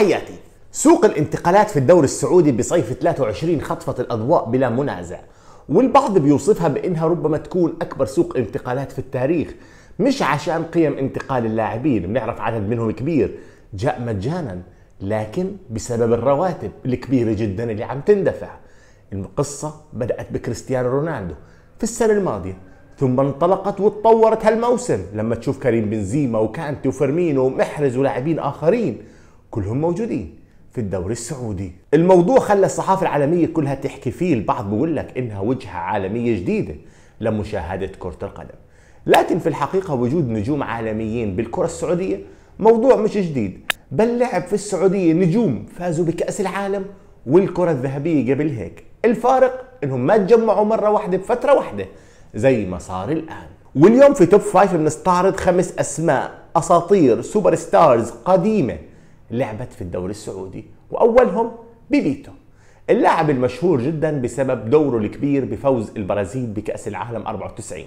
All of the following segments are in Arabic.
تحياتي سوق الانتقالات في الدوري السعودي بصيف 23 خطفت الأضواء بلا منازع والبعض بيوصفها بأنها ربما تكون أكبر سوق انتقالات في التاريخ مش عشان قيم انتقال اللاعبين بنعرف عدد منهم كبير جاء مجانا لكن بسبب الرواتب الكبيرة جدا اللي عم تندفع القصة بدأت بكريستيانو رونالدو في السنة الماضية ثم انطلقت وتطورت هالموسم لما تشوف كريم بنزيما وكانتي وفيرمينو ومحرز ولاعبين آخرين كلهم موجودين في الدوري السعودي الموضوع خلى الصحافة العالمية كلها تحكي فيه البعض بيقول لك إنها وجهة عالمية جديدة لمشاهدة كرة القدم لكن في الحقيقة وجود نجوم عالميين بالكرة السعودية موضوع مش جديد بل لعب في السعودية نجوم فازوا بكأس العالم والكرة الذهبية قبل هيك الفارق انهم ما تجمعوا مرة واحدة بفترة واحدة زي ما صار الآن واليوم في توب فايف بنستعرض خمس أسماء أساطير سوبر ستارز قديمة لعبت في الدوري السعودي وأولهم بيبيتو اللاعب المشهور جدا بسبب دوره الكبير بفوز البرازيل بكأس العالم 94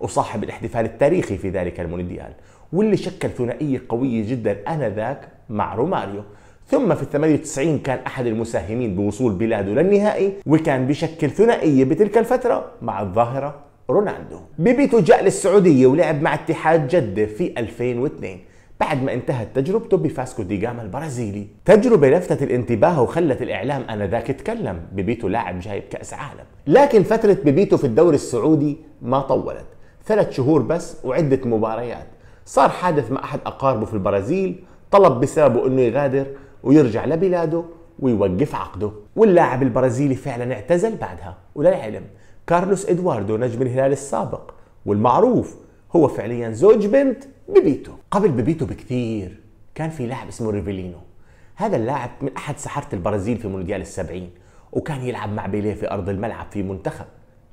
وصاحب الاحتفال التاريخي في ذلك المونديال واللي شكل ثنائية قوية جدا آنذاك مع روماريو ثم في ال 98 كان أحد المساهمين بوصول بلاده للنهائي وكان بشكل ثنائية بتلك الفترة مع الظاهرة رونالدو بيبيتو جاء للسعودية ولعب مع اتحاد جدة في 2002 بعد ما انتهت تجربته بفاسكو دي جاما البرازيلي تجربة لفتت الانتباه وخلت الإعلام أنذاك تكلم بيبيتو لاعب جايب كأس عالم لكن فترة بيبيتو في الدوري السعودي ما طولت ثلاث شهور بس وعدة مباريات صار حادث مع أحد أقاربه في البرازيل طلب بسببه أنه يغادر ويرجع لبلاده ويوقف عقده واللاعب البرازيلي فعلا اعتزل بعدها وللعلم كارلوس إدواردو نجم الهلال السابق والمعروف هو فعليا زوج بنت بيبيتو قبل بيبيتو بكثير كان في لاعب اسمه ريفيلينو هذا اللاعب من احد سحره البرازيل في مونديال السبعين وكان يلعب مع بيليه في ارض الملعب في منتخب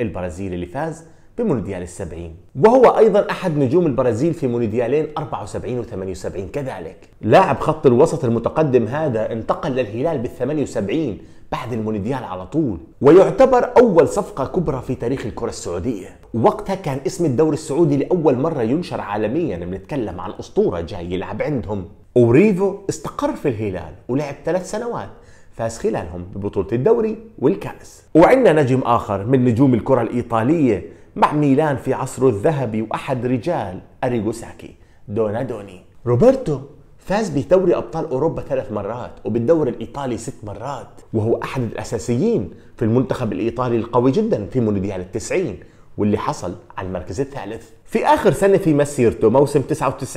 البرازيل اللي فاز بمونديال السبعين وهو أيضا أحد نجوم البرازيل في مونديالين 74 و 78 كذلك لاعب خط الوسط المتقدم هذا انتقل للهلال بال 78 بعد المونديال على طول ويعتبر أول صفقة كبرى في تاريخ الكرة السعودية وقتها كان اسم الدوري السعودي لأول مرة ينشر عالميا بنتكلم عن أسطورة جاي يلعب عندهم وريفو استقر في الهلال ولعب ثلاث سنوات فاز خلالهم ببطولة الدوري والكأس وعندنا نجم آخر من نجوم الكرة الإيطالية مع ميلان في عصره الذهبي وأحد رجال أريجو ساكي دونادوني روبرتو فاز بدوري ابطال اوروبا ثلاث مرات وبالدوري الايطالي ست مرات وهو احد الاساسيين في المنتخب الايطالي القوي جدا في مونديال التسعين واللي حصل على المركز الثالث في آخر سنة في مسيرته موسم 99-2000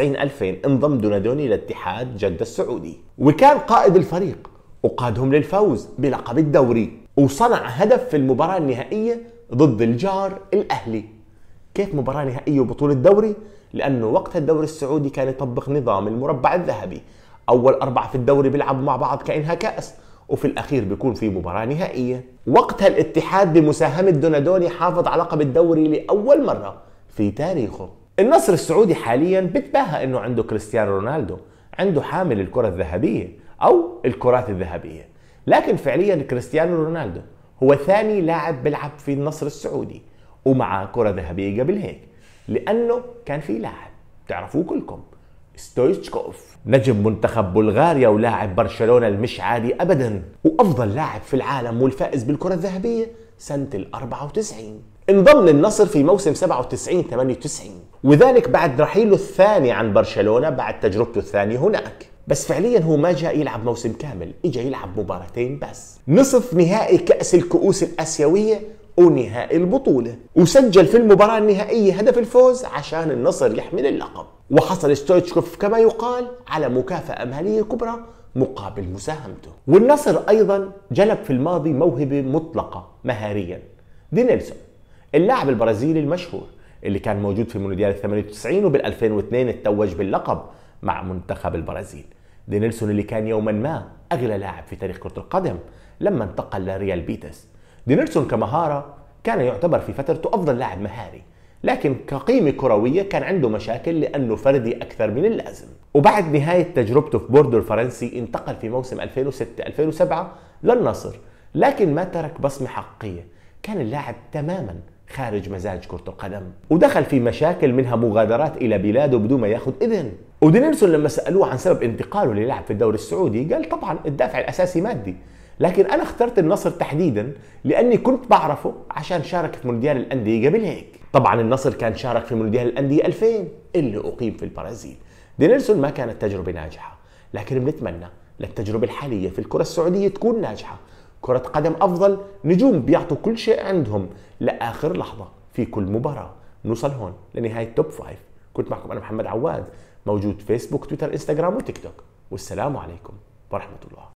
انضم دونادوني لاتحاد جدة السعودي وكان قائد الفريق وقادهم للفوز بلقب الدوري وصنع هدف في المباراة النهائية ضد الجار الأهلي كيف مباراة نهائية وبطولة دوري لانه وقت الدوري السعودي كان يطبق نظام المربع الذهبي اول اربعه في الدوري بيلعبوا مع بعض كانها كاس وفي الاخير بيكون في مباراه نهائيه وقتها الاتحاد بمساهمه دونادوني حافظ على لقب الدوري لاول مره في تاريخه النصر السعودي حاليا بتباهى انه عنده كريستيانو رونالدو عنده حامل الكره الذهبيه او الكرات الذهبيه لكن فعليا كريستيانو رونالدو هو ثاني لاعب بيلعب في النصر السعودي ومعه كره ذهبيه قبل هيك لانه كان في لاعب تعرفوه كلكم ستويتشكوف نجم منتخب بلغاريا ولاعب برشلونة المش عادي أبدا وأفضل لاعب في العالم والفائز بالكرة الذهبية سنة ال 94 انضم للنصر في موسم 97 98 وذلك بعد رحيله الثاني عن برشلونة بعد تجربته الثانية هناك بس فعليا هو ما جاء يلعب موسم كامل اجى يلعب مباراتين بس نصف نهائي كأس الكؤوس الآسيوية ونهائي البطولة وسجل في المباراة النهائية هدف الفوز عشان النصر يحمل اللقب وحصل ستويتشكوف كما يقال على مكافأة مالية كبرى مقابل مساهمته والنصر أيضا جلب في الماضي موهبة مطلقة مهاريا دي نيلسون اللاعب البرازيلي المشهور اللي كان موجود في مونديال 98 وبال 2002 اتوج باللقب مع منتخب البرازيل دي نيلسون اللي كان يوما ما اغلى لاعب في تاريخ كرة القدم لما انتقل لريال بيتس دي نيلسون كمهارة كان يعتبر في فترته أفضل لاعب مهاري لكن كقيمة كروية كان عنده مشاكل لأنه فردي أكثر من اللازم وبعد نهاية تجربته في بوردو الفرنسي انتقل في موسم 2006-2007 للنصر لكن ما ترك بصمة حقيقية كان اللاعب تماما خارج مزاج كرة القدم ودخل في مشاكل منها مغادرات إلى بلاده بدون ما ياخذ إذن ودينيلسون لما سألوه عن سبب انتقاله للعب في الدوري السعودي قال طبعا الدافع الأساسي مادي لكن انا اخترت النصر تحديدا لاني كنت بعرفه عشان شارك في مونديال الانديه قبل هيك طبعا النصر كان شارك في مونديال الانديه 2000 اللي اقيم في البرازيل دينيلسون ما كانت تجربه ناجحه لكن بنتمنى للتجربه الحاليه في الكره السعوديه تكون ناجحه كره قدم افضل نجوم بيعطوا كل شيء عندهم لاخر لحظه في كل مباراه نوصل هون لنهايه توب فايف كنت معكم انا محمد عواد موجود فيسبوك تويتر انستغرام وتيك توك والسلام عليكم ورحمه الله